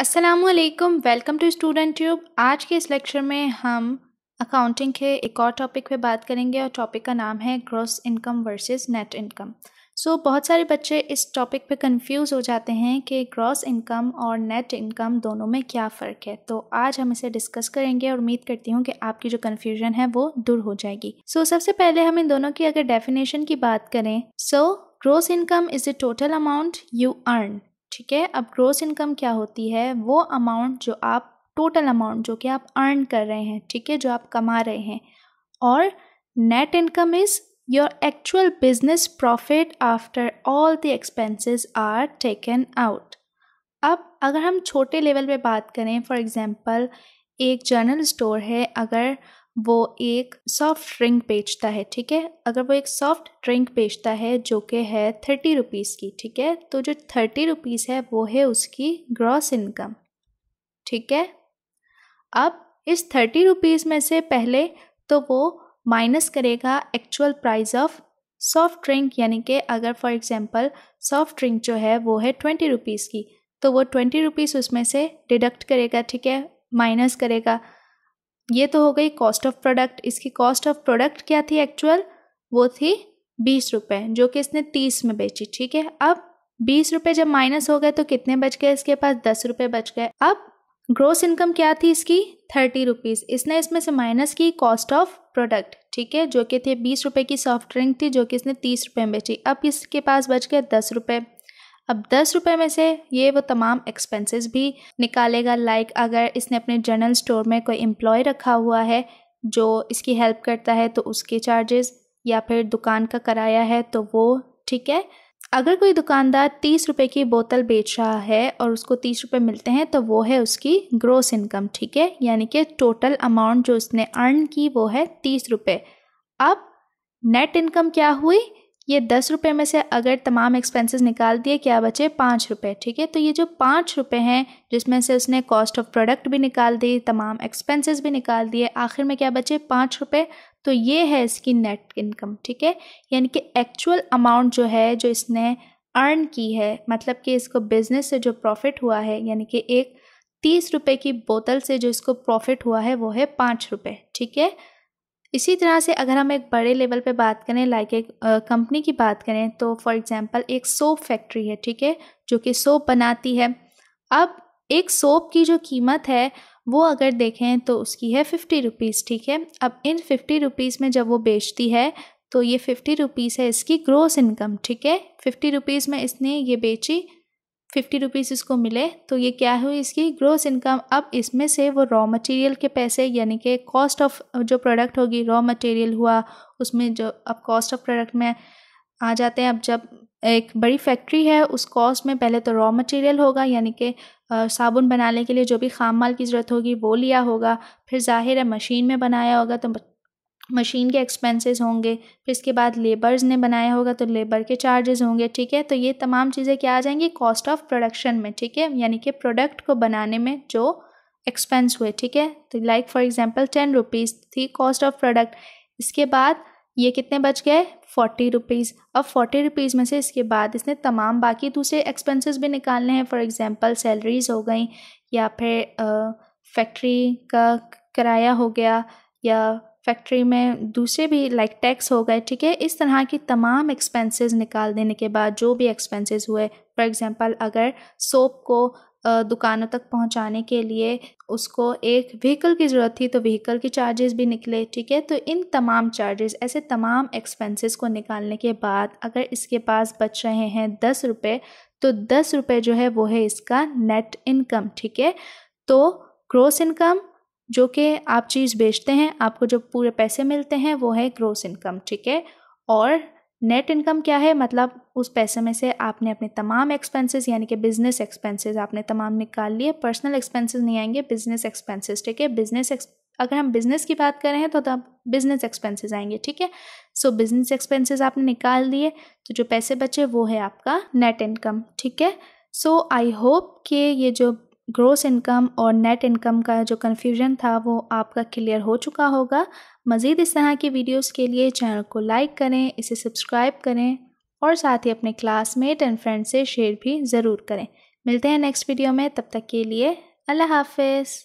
असलकम welcome to student tube आज के इस लेक्चर में हम अकाउंटिंग के एक और टॉपिक पे बात करेंगे और टॉपिक का नाम है gross income versus net income so बहुत सारे बच्चे इस टॉपिक पे कंफ्यूज हो जाते हैं कि ग्रॉस इनकम और नेट इनकम दोनों में क्या फ़र्क है तो आज हम इसे डिस्कस करेंगे और उम्मीद करती हूँ कि आपकी जो कन्फ्यूजन है वो दूर हो जाएगी सो so, सबसे पहले हम इन दोनों की अगर डेफिनेशन की बात करें so gross income is the total amount you earn ठीक है अब ग्रोस इनकम क्या होती है वो अमाउंट जो आप टोटल अमाउंट जो कि आप अर्न कर रहे हैं ठीक है जो आप कमा रहे हैं और net income is your actual business profit after all the expenses are taken out अब अगर हम छोटे लेवल पे बात करें फॉर एग्ज़ाम्पल एक जनरल स्टोर है अगर वो एक सॉफ्ट ड्रिंक बेचता है ठीक है अगर वो एक सॉफ्ट ड्रिंक बेचता है जो कि है थर्टी रुपीज़ की ठीक है तो जो थर्टी रुपीज़ है वो है उसकी ग्रॉस इनकम ठीक है अब इस थर्टी रुपीज़ में से पहले तो वो माइनस करेगा actual price of soft drink यानी कि अगर फॉर एग्ज़ाम्पल सॉफ्ट ड्रिंक जो है वो है ट्वेंटी रुपीज़ की तो वो ट्वेंटी रुपीज़ उसमें से डिडक्ट करेगा ठीक है माइनस करेगा ये तो हो गई कॉस्ट ऑफ प्रोडक्ट इसकी कॉस्ट ऑफ प्रोडक्ट क्या थी एक्चुअल वो थी बीस रुपये जो कि इसने तीस में बेची ठीक है अब बीस रुपये जब माइनस हो गए तो कितने बच गए इसके पास दस रुपये बच गए अब ग्रोस इनकम क्या थी इसकी थर्टी रुपीज़ इसने इसमें से माइनस की कॉस्ट ऑफ प्रोडक्ट ठीक है जो कि थे बीस रुपये की सॉफ्ट ड्रिंक थी जो कि इसने तीस रुपये में बेची अब इसके पास बच गए दस रुपये अब दस रुपये में से ये वो तमाम एक्सपेंसेस भी निकालेगा लाइक अगर इसने अपने जनरल स्टोर में कोई एम्प्लॉय रखा हुआ है जो इसकी हेल्प करता है तो उसके चार्जेस या फिर दुकान का कराया है तो वो ठीक है अगर कोई दुकानदार तीस रुपये की बोतल बेच रहा है और उसको तीस रुपये मिलते हैं तो वो है उसकी ग्रोस इनकम ठीक है यानी कि टोटल अमाउंट जो उसने अर्न की वो है तीस रुपये अब नेट इनकम क्या हुई ये दस रुपये में से अगर तमाम एक्सपेंसेस निकाल दिए क्या बचे पाँच रुपये ठीक है तो ये जो पाँच रुपये हैं जिसमें से उसने कॉस्ट ऑफ प्रोडक्ट भी निकाल दी तमाम एक्सपेंसेस भी निकाल दिए आखिर में क्या बचे पाँच रुपये तो ये है इसकी नेट इनकम ठीक है यानी कि एक्चुअल अमाउंट जो है जो इसने अर्न की है मतलब कि इसको बिज़नेस से जो प्रॉफिट हुआ है यानी कि एक तीस रुपये की बोतल से जो इसको प्रॉफिट हुआ है वो है पाँच रुपये ठीक है इसी तरह से अगर हम एक बड़े लेवल पे बात करें लाइक एक कंपनी की बात करें तो फॉर एग्जांपल एक सोप फैक्ट्री है ठीक है जो कि सोप बनाती है अब एक सोप की जो कीमत है वो अगर देखें तो उसकी है फिफ्टी रुपीज़ ठीक है अब इन फिफ्टी रुपीज़ में जब वो बेचती है तो ये फिफ्टी रुपीज़ है इसकी ग्रोस इनकम ठीक है फिफ्टी रुपीज़ में इसने ये बेची फिफ्टी रुपीज़ इसको मिले तो ये क्या हुई इसकी ग्रोस इनकम अब इसमें से वो रॉ मटेरियल के पैसे यानी कि कॉस्ट ऑफ जो प्रोडक्ट होगी रॉ मटेरियल हुआ उसमें जो अब कॉस्ट ऑफ प्रोडक्ट में आ जाते हैं अब जब एक बड़ी फैक्ट्री है उस कॉस्ट में पहले तो रॉ मटेरियल होगा यानी कि साबुन बनाने के लिए जो भी खाम माल की ज़रूरत होगी वो लिया होगा फिर जाहिर है मशीन में बनाया होगा तो मशीन के एक्सपेंसेस होंगे फिर इसके बाद लेबर्स ने बनाया होगा तो लेबर के चार्जेस होंगे ठीक है तो ये तमाम चीज़ें क्या आ जाएंगी कॉस्ट ऑफ प्रोडक्शन में ठीक है यानी कि प्रोडक्ट को बनाने में जो एक्सपेंस हुए ठीक है तो like for example ten rupees थी कॉस्ट ऑफ प्रोडक्ट इसके बाद ये कितने बच गए फोर्टी रुपीज़ अब फोर्टी रुपीज़ में से इसके बाद इसने तमाम बाकी दूसरे एक्सपेंसिस भी निकालने हैं फॉर एग्ज़ाम्पल सैलरीज हो गई या फिर फैक्ट्री का किराया हो गया या फैक्ट्री में दूसरे भी लाइक टैक्स हो गए ठीक है इस तरह की तमाम एक्सपेंसेस निकाल देने के बाद जो भी एक्सपेंसेस हुए फॉर एग्जांपल अगर सोप को दुकानों तक पहुंचाने के लिए उसको एक व्हीकल की ज़रूरत थी तो व्हीकल की चार्जेस भी निकले ठीक है तो इन तमाम चार्जेस ऐसे तमाम एक्सपेंसेस को निकालने के बाद अगर इसके पास बच रहे हैं दस रुपये तो दस रुपये जो है वो है इसका नेट इनकम ठीक है तो ग्रोस इनकम जो कि आप चीज़ बेचते हैं आपको जो पूरे पैसे मिलते हैं वो है ग्रोस इनकम ठीक है और नेट इनकम क्या है मतलब उस पैसे में से आपने अपने तमाम एक्सपेंसेस यानी कि बिजनेस एक्सपेंसेस आपने तमाम निकाल लिए पर्सनल एक्सपेंसेस नहीं आएंगे बिजनेस एक्सपेंसेस ठीक है बिजनेस अगर हम बिजनेस की बात करें तो तब बिजनेस एक्सपेंसेस आएंगे ठीक है सो बिजनेस एक्सपेंसेस आपने निकाल लिए तो जो पैसे बचे वो है आपका नेट इनकम ठीक है सो आई होप कि ये जो ग्रोस इनकम और नेट इनकम का जो कन्फ्यूजन था वो आपका क्लियर हो चुका होगा मज़ीद इस तरह की वीडियोस के लिए चैनल को लाइक करें इसे सब्सक्राइब करें और साथ ही अपने क्लासमेट एंड फ्रेंड से शेयर भी ज़रूर करें मिलते हैं नेक्स्ट वीडियो में तब तक के लिए अल्लाह हाफिज़